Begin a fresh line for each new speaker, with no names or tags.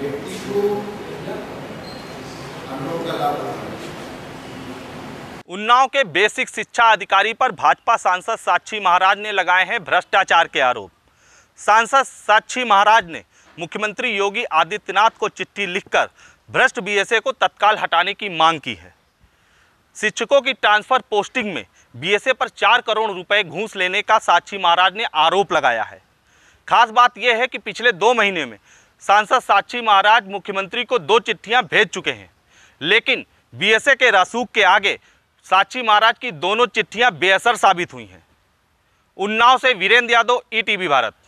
व्यक्ति को
उन्नाव के बेसिक शिक्षा अधिकारी पर भाजपा सांसद साक्षी महाराज ने लगाए हैं भ्रष्टाचार के आरोप सांसद साक्षी महाराज ने मुख्यमंत्री योगी आदित्यनाथ को चिट्ठी लिखकर भ्रष्ट बीएसए को तत्काल हटाने की मांग की है शिक्षकों की ट्रांसफर पोस्टिंग में बीएसए पर चार करोड़ रुपए घूस लेने का साक्षी महाराज ने आरोप लगाया है खास बात यह है कि पिछले दो महीने में सांसद साक्षी महाराज मुख्यमंत्री को दो चिट्ठियां भेज चुके हैं लेकिन बीएसए के रासूख के आगे साक्षी महाराज की दोनों चिट्ठियां बेअसर साबित हुई हैं उन्नाव से वीरेंद्र यादव ईटीवी e भारत